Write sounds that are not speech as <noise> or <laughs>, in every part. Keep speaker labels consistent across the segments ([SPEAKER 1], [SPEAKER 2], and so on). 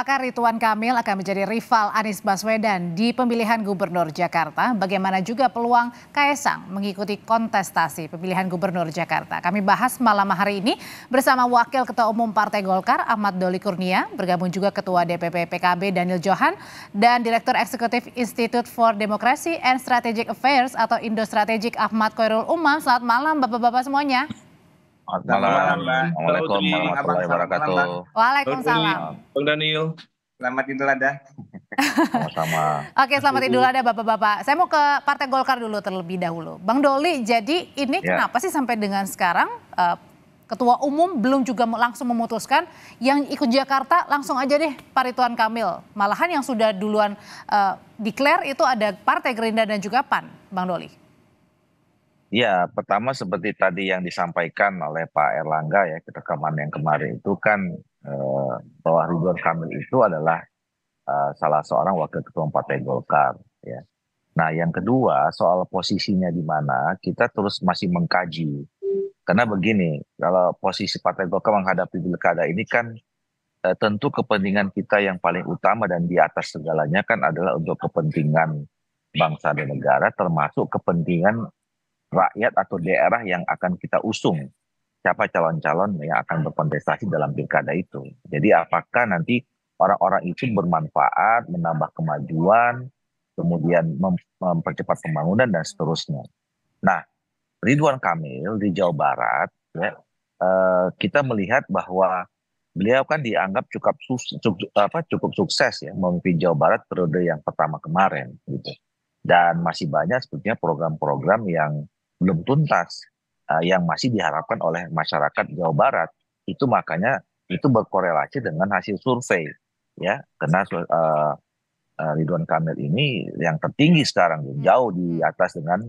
[SPEAKER 1] Apakah Rituan Kamil akan menjadi rival Anies Baswedan di pemilihan Gubernur Jakarta? Bagaimana juga peluang Kaisang mengikuti kontestasi pemilihan Gubernur Jakarta? Kami bahas malam hari ini bersama Wakil Ketua Umum Partai Golkar Ahmad Doli Kurnia, bergabung juga Ketua DPP PKB Daniel Johan, dan Direktur Eksekutif Institute for Democracy and Strategic Affairs atau Indo Strategic Ahmad Koirul Umam. Selamat malam Bapak-Bapak semuanya
[SPEAKER 2] malam. Assalamualaikum warahmatullahi wabarakatuh. Waalaikumsalam. Bang Daniel.
[SPEAKER 3] Selamat Idul Adha. Sama-sama. <laughs> Oke, selamat Idul Adha
[SPEAKER 1] Bapak-bapak. Saya mau ke Partai Golkar dulu terlebih dahulu. Bang Doli, jadi ini ya. kenapa sih sampai dengan sekarang uh, Ketua Umum belum juga langsung memutuskan yang ikut Jakarta langsung aja deh Pak Rituan Kamil. Malahan yang sudah duluan uh, declare itu ada Partai Gerindra dan juga PAN, Bang Doli.
[SPEAKER 4] Ya, pertama seperti tadi yang disampaikan oleh Pak Erlangga ya, rekaman yang kemarin itu kan eh, bahwa Ridwan Kamil itu adalah eh, salah seorang wakil ketua Partai Golkar ya. Nah, yang kedua soal posisinya di mana, kita terus masih mengkaji. Karena begini, kalau posisi Partai Golkar menghadapi pilkada ini kan eh, tentu kepentingan kita yang paling utama dan di atas segalanya kan adalah untuk kepentingan bangsa dan negara termasuk kepentingan rakyat atau daerah yang akan kita usung siapa calon-calon yang akan berkontestasi dalam pilkada itu. Jadi apakah nanti orang-orang itu bermanfaat, menambah kemajuan, kemudian mempercepat pembangunan dan seterusnya. Nah, Ridwan Kamil di Jawa Barat, ya, uh, kita melihat bahwa beliau kan dianggap cukup, cukup apa cukup sukses ya memimpin Jawa Barat periode yang pertama kemarin gitu. Dan masih banyak sebetulnya program-program yang belum tuntas uh, yang masih diharapkan oleh masyarakat Jawa Barat itu makanya itu berkorelasi dengan hasil survei ya karena uh, uh, Ridwan Kamil ini yang tertinggi sekarang hmm. jauh di atas dengan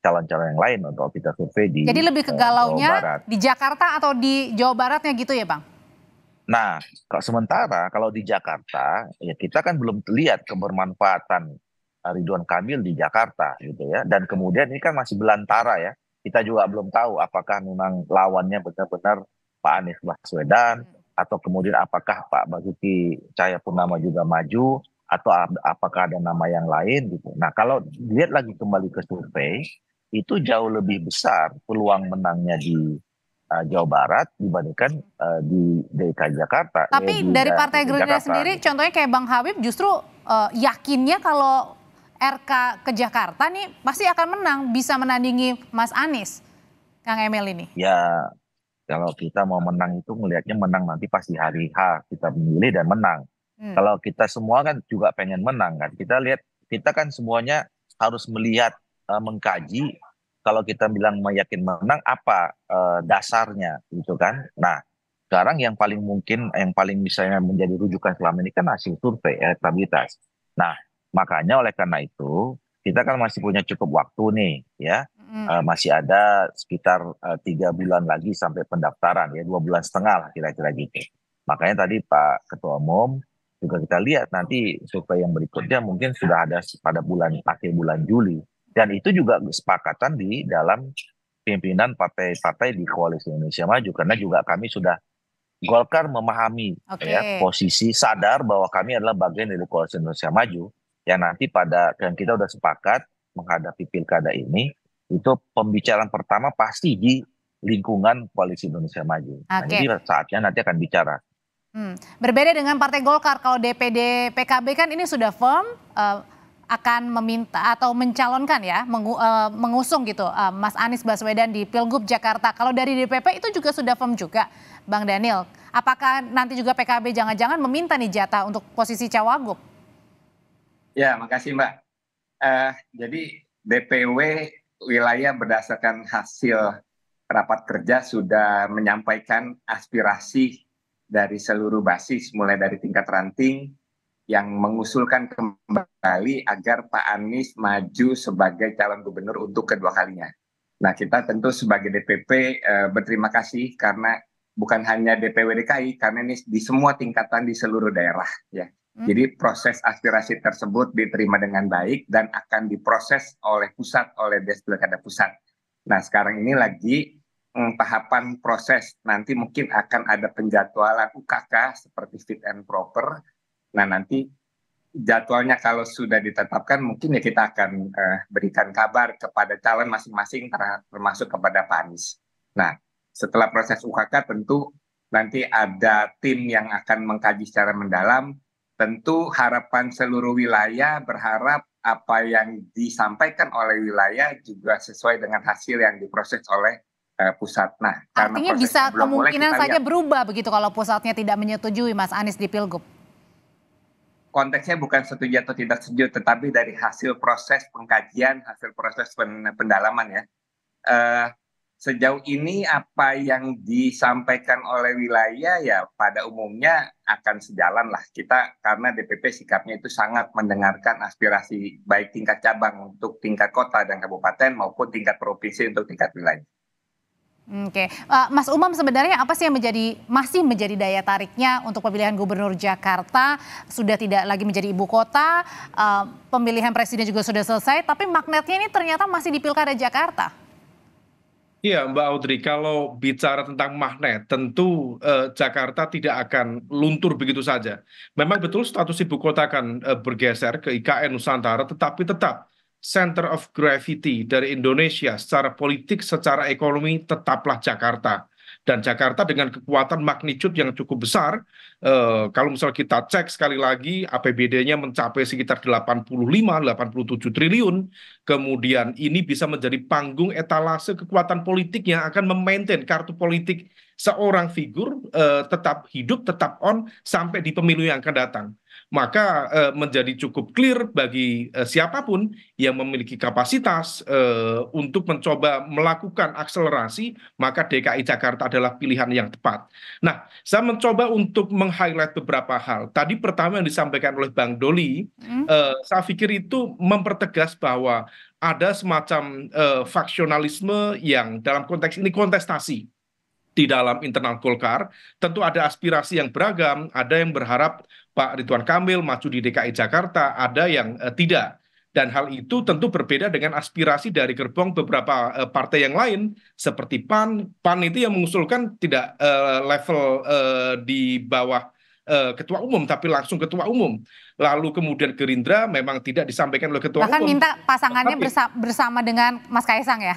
[SPEAKER 4] calon-calon yang lain untuk kita survei di Jadi lebih kegalaunya uh,
[SPEAKER 1] di Jakarta atau di Jawa Baratnya gitu ya Bang?
[SPEAKER 4] Nah, sementara kalau di Jakarta ya kita kan belum terlihat kebermanfaatan Ridwan Kamil di Jakarta gitu ya. Dan kemudian ini kan masih belantara ya. Kita juga belum tahu apakah memang lawannya benar-benar Pak Anies Baswedan hmm. atau kemudian apakah Pak Basuki Cahayapurnama juga maju atau apakah ada nama yang lain gitu. Nah, kalau lihat lagi kembali ke survei itu jauh lebih besar peluang menangnya di uh, Jawa Barat dibandingkan uh, di DKI Jakarta. Tapi ya, di, dari Partai Gerindra gitu. sendiri,
[SPEAKER 1] contohnya kayak Bang Habib justru uh, yakinnya kalau RK ke Jakarta nih pasti akan menang bisa menandingi Mas Anies, Kang Emil ini.
[SPEAKER 4] Ya, kalau kita mau menang itu melihatnya menang nanti pasti hari H kita memilih dan menang. Hmm. Kalau kita semua kan juga pengen menang kan. Kita lihat kita kan semuanya harus melihat uh, mengkaji kalau kita bilang meyakin menang apa uh, dasarnya gitu kan. Nah, sekarang yang paling mungkin yang paling misalnya menjadi rujukan selama ini kan hasil survei elektabilitas. Nah, Makanya oleh karena itu kita kan masih punya cukup waktu nih ya. Mm. Uh, masih ada sekitar eh, tiga uh, bulan lagi sampai pendaftaran ya dua bulan setengah lah kira-kira gitu. Makanya tadi Pak Ketua Umum juga kita lihat nanti survei yang berikutnya mungkin sudah ada pada bulan akhir bulan Juli dan itu juga kesepakatan di dalam pimpinan partai-partai di koalisi Indonesia Maju karena juga kami sudah Golkar memahami okay. ya posisi sadar bahwa kami adalah bagian dari koalisi Indonesia Maju Ya nanti pada dan kita sudah sepakat menghadapi pilkada ini itu pembicaraan pertama pasti di lingkungan koalisi Indonesia Maju. Okay. Nah, jadi saatnya nanti akan bicara.
[SPEAKER 1] Hmm. Berbeda dengan Partai Golkar, kalau DPD PKB kan ini sudah firm uh, akan meminta atau mencalonkan ya, mengu, uh, mengusung gitu uh, Mas Anies Baswedan di Pilgub Jakarta. Kalau dari DPP itu juga sudah firm juga, Bang Daniel. Apakah nanti juga PKB jangan-jangan meminta nih jatah untuk posisi cawagup?
[SPEAKER 3] Ya, makasih Mbak. Uh, jadi DPW wilayah berdasarkan hasil
[SPEAKER 1] rapat kerja
[SPEAKER 3] sudah menyampaikan aspirasi dari seluruh basis, mulai dari tingkat ranting yang mengusulkan kembali agar Pak Anies maju sebagai calon gubernur untuk kedua kalinya. Nah, kita tentu sebagai DPP uh, eh, berterima kasih karena bukan hanya DPW DKI, karena ini di semua tingkatan di seluruh daerah ya. Hmm. jadi proses aspirasi tersebut diterima dengan baik dan akan diproses oleh pusat oleh des pilkada pusat nah sekarang ini lagi mm, tahapan proses nanti mungkin akan ada penjadwalan UKK seperti fit and proper. Nah nanti jadwalnya kalau sudah ditetapkan mungkin ya kita akan eh, berikan kabar kepada calon masing-masing termasuk kepada Panis. Nah setelah proses UKK tentu nanti ada tim yang akan mengkaji secara mendalam tentu harapan seluruh wilayah berharap apa yang disampaikan oleh wilayah juga sesuai dengan hasil yang diproses oleh uh, pusat. Nah, artinya bisa kemungkinan saja
[SPEAKER 1] berubah begitu kalau pusatnya tidak menyetujui Mas Anies di Pilgub.
[SPEAKER 3] Konteksnya bukan setuju atau tidak setuju, tetapi dari hasil proses pengkajian, hasil proses pendalaman ya. Uh, sejauh ini apa yang disampaikan oleh wilayah ya pada umumnya akan sejalan lah kita karena DPP sikapnya itu sangat mendengarkan aspirasi baik tingkat cabang untuk tingkat kota dan kabupaten maupun tingkat provinsi untuk tingkat wilayah.
[SPEAKER 1] Oke, okay. Eh, Mas Umam sebenarnya apa sih yang menjadi masih menjadi daya tariknya untuk pemilihan gubernur Jakarta sudah tidak lagi menjadi ibu kota, eh, pemilihan presiden juga sudah selesai, tapi magnetnya ini ternyata masih di pilkada Jakarta
[SPEAKER 2] iya mbak audrey kalau bicara tentang magnet tentu eh, jakarta tidak akan luntur begitu saja memang betul status ibu kota akan eh, bergeser ke ikn nusantara tetapi tetap center of gravity dari Indonesia secara politik, secara ekonomi tetaplah Jakarta. Dan Jakarta dengan kekuatan magnitude yang cukup besar, eh, kalau misalnya kita cek sekali lagi APBD-nya mencapai sekitar 85-87 triliun, kemudian ini bisa menjadi panggung etalase kekuatan politik yang akan memaintain kartu politik seorang figur eh, tetap hidup, tetap on sampai di pemilu yang akan datang maka eh, menjadi cukup clear bagi eh, siapapun yang memiliki kapasitas eh, untuk mencoba melakukan akselerasi, maka DKI Jakarta adalah pilihan yang tepat. Nah, saya mencoba untuk meng-highlight beberapa hal. Tadi pertama yang disampaikan oleh Bang Doli, hmm? saya pikir itu mempertegas bahwa ada semacam faksionalisme yang dalam konteks ini kontestasi di dalam internal Golkar. Tentu ada aspirasi yang beragam, ada yang berharap Pak Ridwan Kamil maju di DKI Jakarta, ada yang eh, tidak. Dan hal itu tentu berbeda dengan aspirasi dari gerbong beberapa eh, partai yang lain seperti PAN. PAN itu yang mengusulkan tidak eh, level eh, di bawah eh, ketua umum tapi langsung ketua umum. Lalu kemudian Gerindra memang tidak disampaikan oleh ketua Bahkan umum. Bahkan
[SPEAKER 1] minta pasangannya tapi, bersama, bersama dengan Mas Kaisang ya.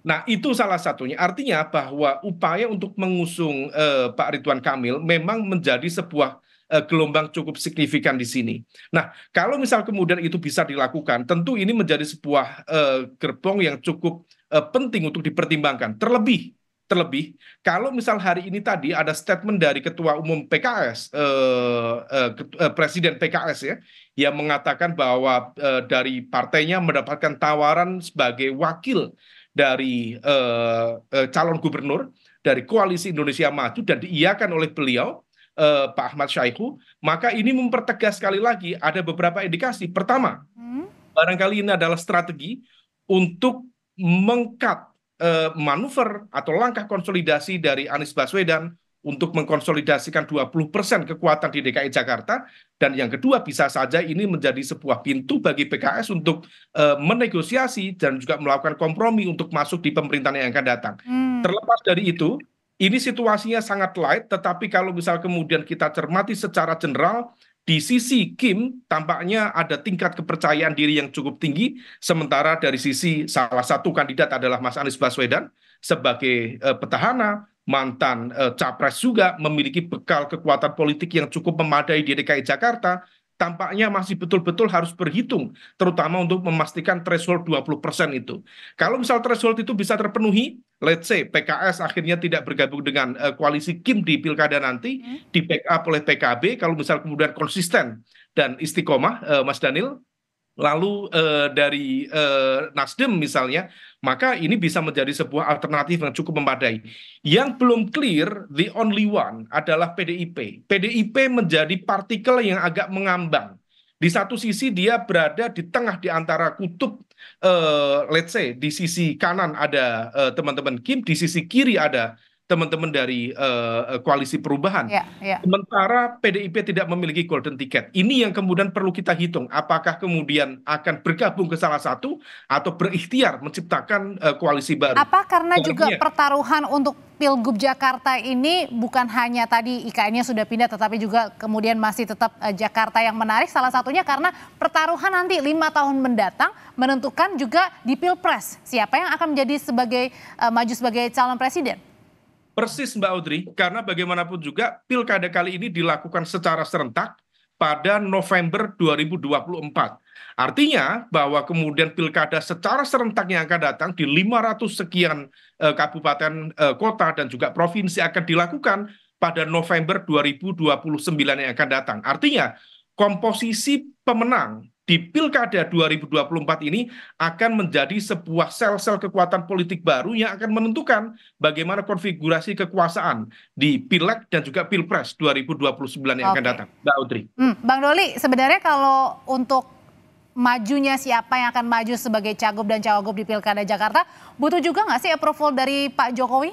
[SPEAKER 2] Nah, itu salah satunya. Artinya bahwa upaya untuk mengusung eh, Pak Ridwan Kamil memang menjadi sebuah Eh, gelombang cukup signifikan di sini. Nah, kalau misal kemudian itu bisa dilakukan, tentu ini menjadi sebuah uh, gerbong yang cukup uh, penting untuk dipertimbangkan. Terlebih terlebih kalau misal hari ini tadi ada statement dari ketua umum PKS uh, uh, presiden PKS ya yang mengatakan bahwa uh, dari partainya mendapatkan tawaran sebagai wakil dari uh, uh, calon gubernur dari koalisi Indonesia Maju dan diiakan oleh beliau Eh, Pak Ahmad Syaihu, maka ini mempertegas sekali lagi ada beberapa indikasi. Pertama, hmm? barangkali ini adalah strategi untuk mengkat uh, manuver atau langkah konsolidasi dari Anies Baswedan untuk mengkonsolidasikan 20% kekuatan di DKI Jakarta dan yang kedua bisa saja ini menjadi sebuah pintu bagi PKS untuk eh, menegosiasi dan juga melakukan kompromi untuk masuk di pemerintahan yang akan datang. Hmm. Terlepas dari itu, ini situasinya sangat light tetapi kalau misal kemudian kita cermati secara general di sisi Kim tampaknya ada tingkat kepercayaan diri yang cukup tinggi sementara dari sisi salah satu kandidat adalah Mas Anies Baswedan sebagai eh, petahana mantan eh, capres juga memiliki bekal kekuatan politik yang cukup memadai di DKI Jakarta tampaknya masih betul-betul harus berhitung terutama untuk memastikan threshold 20% itu. Kalau misal threshold itu bisa terpenuhi, let's say PKS akhirnya tidak bergabung dengan uh, koalisi Kim di pilkada nanti hmm. di backup oleh PKB kalau misal kemudian konsisten dan istiqomah uh, Mas Daniel lalu uh, dari uh, Nasdem misalnya maka ini bisa menjadi sebuah alternatif yang cukup memadai. Yang belum clear, the only one adalah PDIP. PDIP menjadi partikel yang agak mengambang. Di satu sisi dia berada di tengah di antara kutub Eh, let's say di sisi kanan ada eh, teman teman kim di sisi kiri ada teman-teman dari uh, koalisi perubahan. Yeah, yeah. Sementara PDIP tidak memiliki golden ticket. Ini yang kemudian perlu kita hitung. Apakah kemudian akan bergabung ke salah satu atau berikhtiar menciptakan uh, koalisi baru? Apa karena Kalian juga
[SPEAKER 1] pertaruhan untuk pilgub Jakarta ini bukan hanya tadi IKN-nya sudah pindah, tetapi juga kemudian masih tetap uh, Jakarta yang menarik. Salah satunya karena pertaruhan nanti lima tahun mendatang menentukan juga di pilpres siapa yang akan menjadi sebagai uh, maju sebagai calon presiden.
[SPEAKER 2] Persis Mbak Audrey, karena bagaimanapun juga pilkada kali ini dilakukan secara serentak pada November 2024. Artinya bahwa kemudian pilkada secara serentak yang akan datang di 500 sekian eh, kabupaten eh, kota dan juga provinsi akan dilakukan pada November 2029 yang akan datang. Artinya komposisi pemenang di Pilkada 2024 ini akan menjadi sebuah sel-sel kekuatan politik baru yang akan menentukan bagaimana konfigurasi kekuasaan di Pileg dan juga Pilpres 2029 yang Oke. akan datang. Mbak Audrey.
[SPEAKER 1] Hmm, Bang Doli, sebenarnya kalau untuk majunya siapa yang akan maju sebagai cagup dan cawagup di Pilkada Jakarta, butuh juga nggak sih approval dari Pak Jokowi?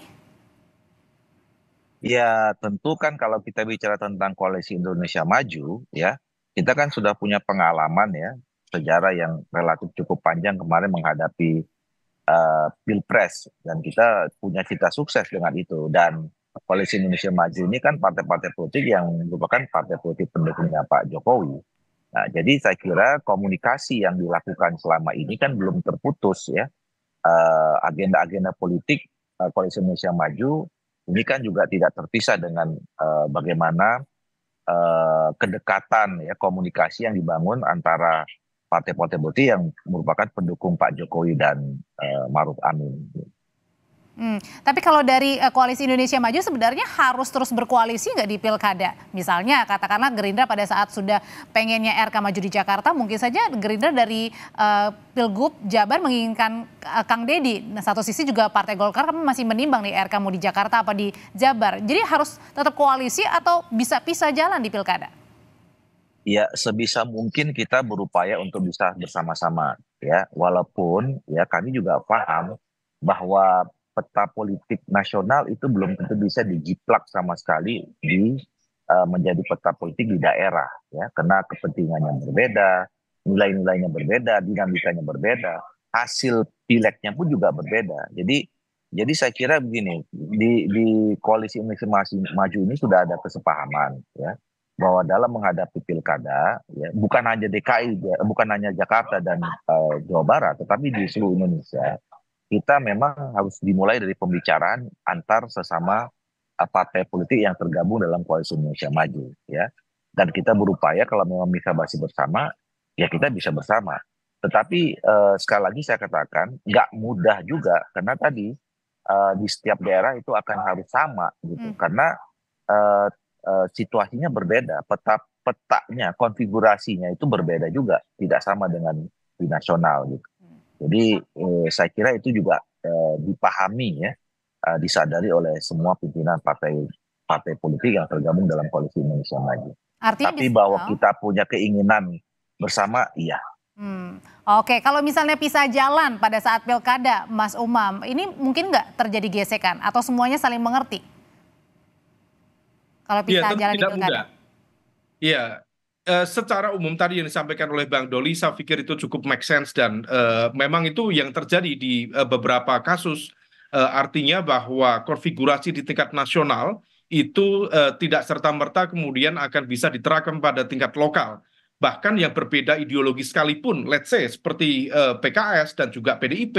[SPEAKER 4] Ya tentu kan kalau kita bicara tentang koalisi Indonesia Maju ya kita kan sudah punya pengalaman ya sejarah yang relatif cukup panjang kemarin menghadapi uh, pilpres dan kita punya cita sukses dengan itu dan koalisi Indonesia Maju ini kan partai-partai politik yang merupakan partai politik pendukungnya Pak Jokowi. Nah, jadi saya kira komunikasi yang dilakukan selama ini kan belum terputus ya. Eh, agenda-agenda uh, politik uh, koalisi Indonesia Maju ini kan juga tidak terpisah dengan uh, bagaimana Eh, kedekatan ya komunikasi yang dibangun antara partai partai politik yang merupakan pendukung pak jokowi dan eh, maruf amin
[SPEAKER 1] Hmm, tapi kalau dari uh, koalisi Indonesia Maju sebenarnya harus terus berkoalisi nggak di pilkada? Misalnya katakanlah Gerindra pada saat sudah pengennya RK Maju di Jakarta, mungkin saja Gerindra dari uh, pilgub Jabar menginginkan uh, Kang Deddy. Nah satu sisi juga Partai Golkar kan masih menimbang nih RK mau di Jakarta apa di Jabar. Jadi harus tetap koalisi atau bisa pisah jalan di pilkada?
[SPEAKER 4] Ya sebisa mungkin kita berupaya untuk bisa bersama-sama ya, walaupun ya kami juga paham bahwa peta politik nasional itu belum tentu bisa dijiplak sama sekali di uh, menjadi peta politik di daerah ya karena kepentingannya berbeda nilai-nilainya berbeda dinamikanya berbeda hasil pileknya pun juga berbeda jadi jadi saya kira begini di di koalisi Indonesia Maju ini sudah ada kesepahaman ya bahwa dalam menghadapi pilkada ya, bukan hanya DKI ya, bukan hanya Jakarta dan uh, Jawa Barat tetapi di seluruh Indonesia kita memang harus dimulai dari pembicaraan antar sesama eh, partai politik yang tergabung dalam koalisi Indonesia Maju ya dan kita berupaya kalau memang bisa masih bersama ya kita bisa bersama tetapi eh, sekali lagi saya katakan nggak mudah juga karena tadi eh, di setiap daerah itu akan harus sama gitu hmm. karena eh, eh, situasinya berbeda peta petanya konfigurasinya itu berbeda juga tidak sama dengan di nasional gitu jadi eh, saya kira itu juga eh, dipahami ya, eh, disadari oleh semua pimpinan partai partai politik yang tergabung dalam koalisi Indonesia Maju.
[SPEAKER 1] Artinya Tapi bahwa kita
[SPEAKER 4] punya keinginan bersama, iya.
[SPEAKER 1] Hmm. Oke, kalau misalnya pisah jalan pada saat pilkada, Mas Umam, ini mungkin nggak terjadi gesekan atau semuanya saling mengerti? Kalau iya, pisah ya, jalan di pilkada.
[SPEAKER 2] Iya, Eh, secara umum tadi yang disampaikan oleh Bang Doli, saya pikir itu cukup make sense dan uh, memang itu yang terjadi di uh, beberapa kasus. Uh, artinya bahwa konfigurasi di tingkat nasional itu uh, tidak serta merta kemudian akan bisa diterapkan pada tingkat lokal bahkan yang berbeda ideologi sekalipun, let's say seperti uh, eh, PKS dan juga PDIP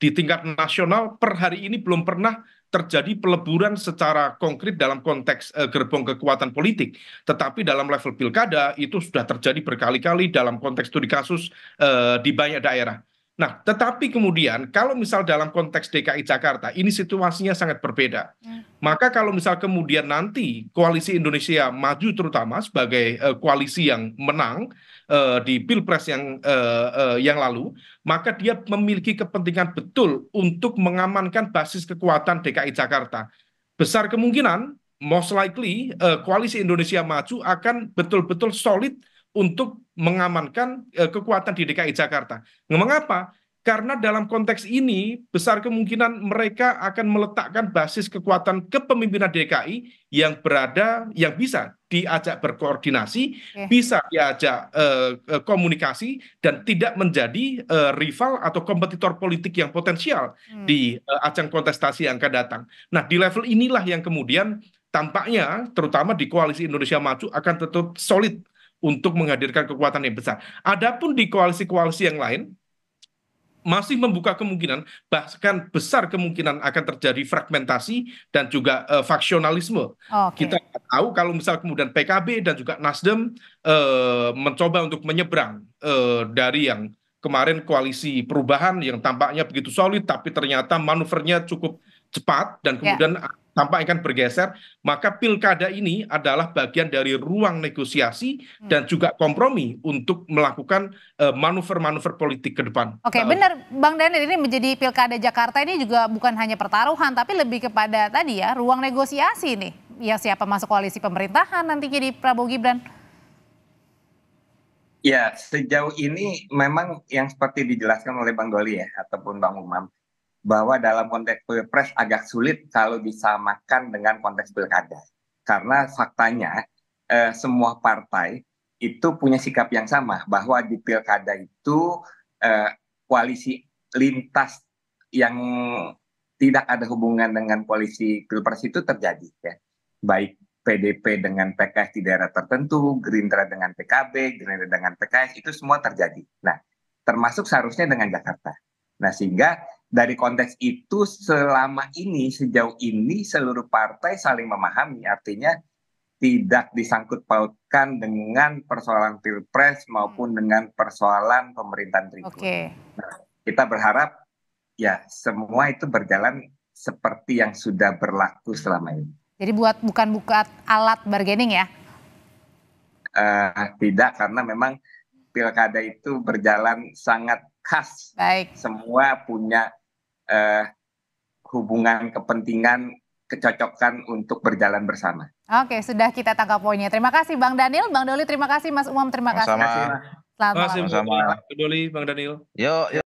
[SPEAKER 2] di tingkat nasional per hari ini belum pernah terjadi peleburan secara konkret dalam konteks uh, gerbong kekuatan politik. Tetapi dalam level pilkada itu sudah terjadi berkali-kali dalam konteks studi kasus uh, di banyak daerah. Nah, tetapi kemudian kalau misal dalam konteks DKI Jakarta ini situasinya sangat berbeda. Hmm. Maka kalau misal kemudian nanti koalisi Indonesia Maju terutama sebagai uh, koalisi yang menang uh, di Pilpres yang uh, uh, yang lalu, maka dia memiliki kepentingan betul untuk mengamankan basis kekuatan DKI Jakarta. Besar kemungkinan most likely uh, koalisi Indonesia Maju akan betul-betul solid untuk mengamankan eh, kekuatan di DKI Jakarta. Nah, mengapa? Karena dalam konteks ini besar kemungkinan mereka akan meletakkan basis kekuatan kepemimpinan DKI yang berada yang bisa diajak berkoordinasi, okay. bisa diajak eh, eh, komunikasi dan tidak menjadi eh, rival atau kompetitor politik yang potensial hmm. di eh, ajang kontestasi yang akan datang. Nah, di level inilah yang kemudian tampaknya terutama di koalisi Indonesia Maju akan tetap solid untuk menghadirkan kekuatan yang besar. Adapun di koalisi-koalisi yang lain masih membuka kemungkinan bahkan besar kemungkinan akan terjadi fragmentasi dan juga uh, faksionalisme. Okay. Kita tahu kalau misal kemudian PKB dan juga Nasdem uh, mencoba untuk menyeberang uh, dari yang kemarin koalisi perubahan yang tampaknya begitu solid tapi ternyata manuvernya cukup cepat dan ya. kemudian ah, tampak akan bergeser maka pilkada ini adalah bagian dari ruang negosiasi hmm. dan juga kompromi untuk melakukan eh, manuver-manuver politik ke depan.
[SPEAKER 1] Oke, nah, benar Bang Daniel ini menjadi pilkada Jakarta ini juga bukan hanya pertaruhan tapi lebih kepada tadi ya ruang negosiasi nih ya siapa masuk koalisi pemerintahan nantinya di Prabowo Gibran.
[SPEAKER 3] Ya, sejauh ini memang yang seperti dijelaskan oleh Bang Doli ya ataupun Bang Umam bahwa dalam konteks pilpres agak sulit kalau disamakan dengan konteks pilkada karena faktanya eh, semua partai itu punya sikap yang sama bahwa di pilkada itu eh, koalisi lintas yang tidak ada hubungan dengan koalisi pilpres itu terjadi ya baik PDP dengan PKS di daerah tertentu, Gerindra dengan PKB, Gerindra dengan PKS itu semua terjadi. Nah, termasuk seharusnya dengan Jakarta. Nah, sehingga dari konteks itu selama ini sejauh ini seluruh partai saling memahami artinya tidak disangkut pautkan dengan persoalan pilpres maupun hmm. dengan persoalan pemerintahan berikut. Okay. Nah, kita berharap ya semua itu berjalan seperti yang sudah berlaku selama ini.
[SPEAKER 1] Jadi buat bukan buka alat bargaining ya?
[SPEAKER 3] Uh, tidak karena memang pilkada itu berjalan sangat khas. Baik. Semua punya eh, hubungan kepentingan kecocokan untuk berjalan bersama.
[SPEAKER 1] Oke, sudah kita tangkap poinnya. Terima kasih Bang Daniel, Bang Doli, terima kasih Mas Umam, terima Sama. kasih. Selamat malam. Terima kasih
[SPEAKER 3] Bang Doli, Bang Daniel. Yuk, yuk.